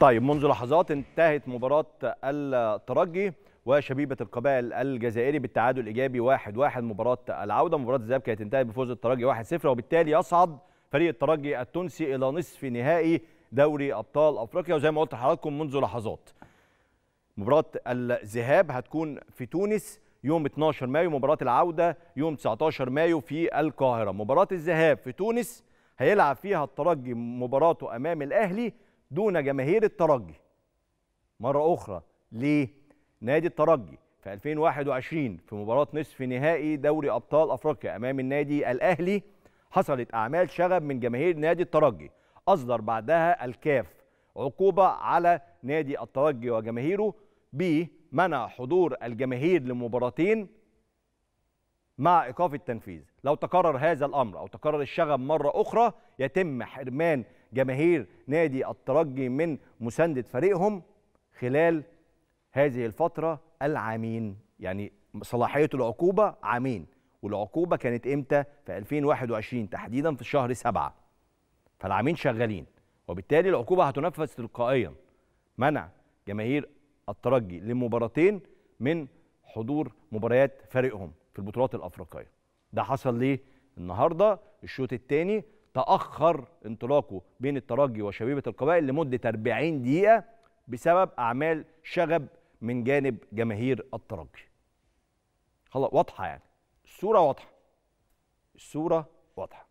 طيب منذ لحظات انتهت مباراة الترجي وشبيبة القبائل الجزائري بالتعادل الإيجابي 1-1 واحد واحد مباراة العودة مباراة الذهاب كانت انتهت بفوز الترجي 1-0 وبالتالي يصعد فريق الترجي التونسي إلى نصف نهائي دوري أبطال أفريقيا وزي ما قلت لحضراتكم منذ لحظات مباراة الذهاب هتكون في تونس يوم 12 مايو مباراة العودة يوم 19 مايو في القاهرة مباراة الذهاب في تونس هيلعب فيها الترجي مباراته أمام الأهلي دون جماهير الترجي مرة أخرى ليه؟ نادي الترجي في 2021 في مباراة نصف نهائي دوري أبطال أفريقيا أمام النادي الأهلي حصلت أعمال شغب من جماهير نادي الترجي أصدر بعدها الكاف عقوبة على نادي الترجي وجماهيره بمنع حضور الجماهير لمباراتين مع إيقاف التنفيذ لو تكرر هذا الأمر أو تكرر الشغب مرة أخرى يتم حرمان جماهير نادي الترجي من مساندة فريقهم خلال هذه الفترة العامين يعني صلاحية العقوبة عامين والعقوبة كانت إمتى؟ في 2021 تحديدا في شهر 7 فالعامين شغالين وبالتالي العقوبة هتنفذ تلقائيا منع جماهير الترجي لمباراتين من حضور مباريات فريقهم في البطولات الأفريقية ده حصل ليه؟ النهاردة الشوط الثاني تأخر انطلاقه بين الترجي وشبيبة القبائل لمدة 40 دقيقة بسبب أعمال شغب من جانب جماهير الترجي خلاص واضحة يعني الصورة واضحة الصورة واضحة